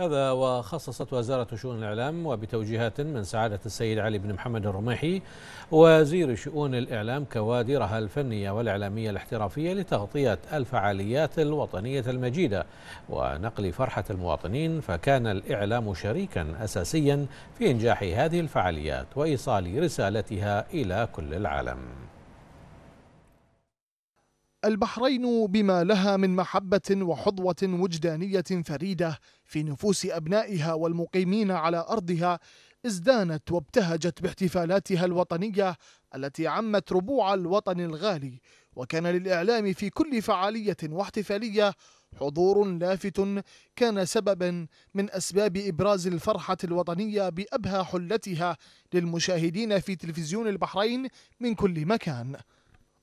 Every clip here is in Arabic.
هذا وخصصت وزارة شؤون الإعلام وبتوجيهات من سعادة السيد علي بن محمد الرميحي وزير شؤون الإعلام كوادرها الفنية والإعلامية الاحترافية لتغطية الفعاليات الوطنية المجيدة ونقل فرحة المواطنين فكان الإعلام شريكا أساسيا في إنجاح هذه الفعاليات وإيصال رسالتها إلى كل العالم البحرين بما لها من محبة وحظوة وجدانية فريدة في نفوس أبنائها والمقيمين على أرضها ازدانت وابتهجت باحتفالاتها الوطنية التي عمت ربوع الوطن الغالي وكان للإعلام في كل فعالية واحتفالية حضور لافت كان سببا من أسباب إبراز الفرحة الوطنية بأبهى حلتها للمشاهدين في تلفزيون البحرين من كل مكان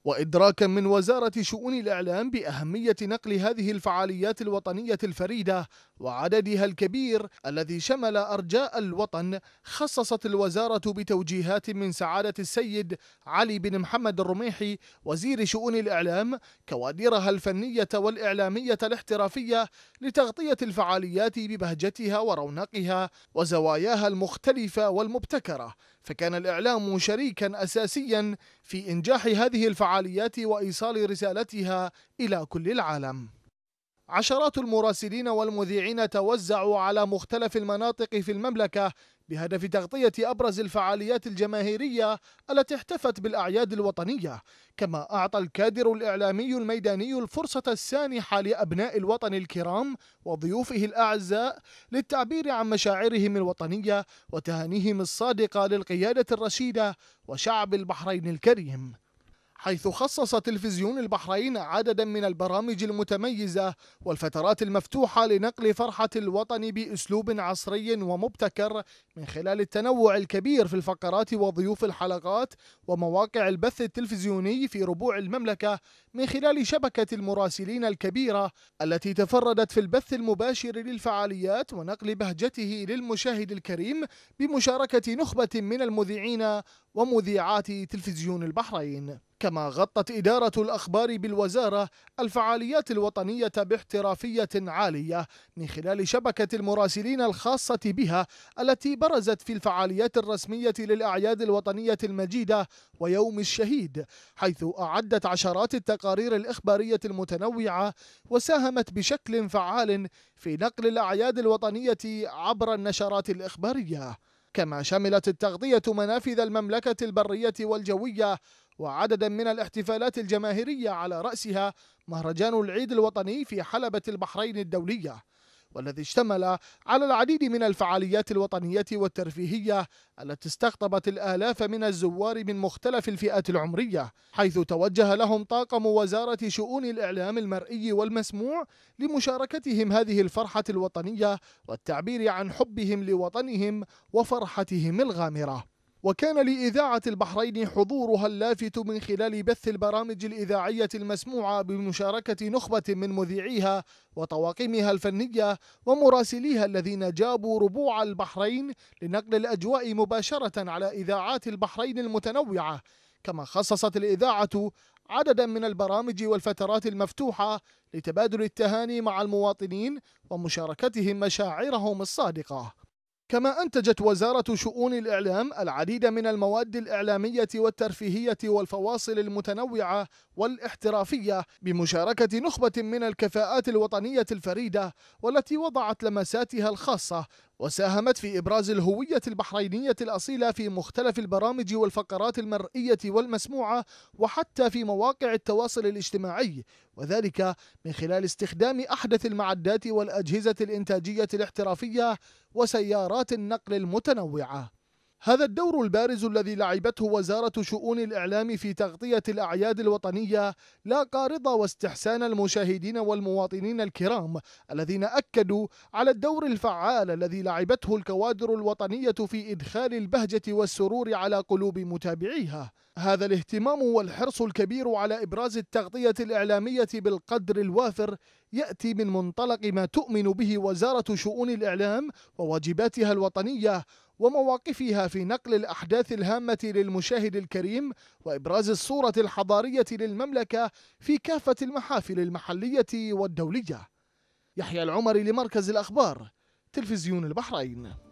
وإدراكا من وزارة شؤون الإعلام بأهمية نقل هذه الفعاليات الوطنية الفريدة وعددها الكبير الذي شمل أرجاء الوطن خصصت الوزارة بتوجيهات من سعادة السيد علي بن محمد الرميحي وزير شؤون الإعلام كوادرها الفنية والإعلامية الاحترافية لتغطية الفعاليات ببهجتها ورونقها وزواياها المختلفة والمبتكرة فكان الإعلام شريكا أساسيا في إنجاح هذه الفعاليات الفعاليات وإيصال رسالتها إلى كل العالم عشرات المراسلين والمذيعين توزعوا على مختلف المناطق في المملكة بهدف تغطية أبرز الفعاليات الجماهيرية التي احتفت بالأعياد الوطنية كما أعطى الكادر الإعلامي الميداني الفرصة السانحة لأبناء الوطن الكرام وضيوفه الأعزاء للتعبير عن مشاعرهم الوطنية وتهانيهم الصادقة للقيادة الرشيدة وشعب البحرين الكريم حيث خصص تلفزيون البحرين عددا من البرامج المتميزة والفترات المفتوحة لنقل فرحة الوطن بأسلوب عصري ومبتكر من خلال التنوع الكبير في الفقرات وضيوف الحلقات ومواقع البث التلفزيوني في ربوع المملكة من خلال شبكة المراسلين الكبيرة التي تفردت في البث المباشر للفعاليات ونقل بهجته للمشاهد الكريم بمشاركة نخبة من المذيعين ومذيعات تلفزيون البحرين كما غطت إدارة الأخبار بالوزارة الفعاليات الوطنية باحترافية عالية من خلال شبكة المراسلين الخاصة بها التي برزت في الفعاليات الرسمية للأعياد الوطنية المجيدة ويوم الشهيد حيث أعدت عشرات التقارير الإخبارية المتنوعة وساهمت بشكل فعال في نقل الأعياد الوطنية عبر النشرات الإخبارية كما شملت التغطية منافذ المملكة البرية والجوية وعددا من الاحتفالات الجماهيرية على رأسها مهرجان العيد الوطني في حلبة البحرين الدولية والذي اشتمل على العديد من الفعاليات الوطنية والترفيهية التي استقطبت الآلاف من الزوار من مختلف الفئات العمرية حيث توجه لهم طاقم وزارة شؤون الإعلام المرئي والمسموع لمشاركتهم هذه الفرحة الوطنية والتعبير عن حبهم لوطنهم وفرحتهم الغامرة وكان لإذاعة البحرين حضورها اللافت من خلال بث البرامج الإذاعية المسموعة بمشاركة نخبة من مذيعيها وطواقمها الفنية ومراسليها الذين جابوا ربوع البحرين لنقل الأجواء مباشرة على إذاعات البحرين المتنوعة كما خصصت الإذاعة عددا من البرامج والفترات المفتوحة لتبادل التهاني مع المواطنين ومشاركتهم مشاعرهم الصادقة كما أنتجت وزارة شؤون الإعلام العديد من المواد الإعلامية والترفيهية والفواصل المتنوعة والاحترافية بمشاركة نخبة من الكفاءات الوطنية الفريدة والتي وضعت لمساتها الخاصة وساهمت في إبراز الهوية البحرينية الأصيلة في مختلف البرامج والفقرات المرئية والمسموعة وحتى في مواقع التواصل الاجتماعي وذلك من خلال استخدام أحدث المعدات والأجهزة الإنتاجية الاحترافية وسيارات النقل المتنوعة هذا الدور البارز الذي لعبته وزارة شؤون الإعلام في تغطية الأعياد الوطنية لاقى رضا واستحسان المشاهدين والمواطنين الكرام الذين أكدوا على الدور الفعال الذي لعبته الكوادر الوطنية في إدخال البهجة والسرور على قلوب متابعيها هذا الاهتمام والحرص الكبير على إبراز التغطية الإعلامية بالقدر الوافر يأتي من منطلق ما تؤمن به وزارة شؤون الإعلام وواجباتها الوطنية ومواقفها في نقل الأحداث الهامة للمشاهد الكريم وإبراز الصورة الحضارية للمملكة في كافة المحافل المحلية والدولية يحيى العمر لمركز الأخبار تلفزيون البحرين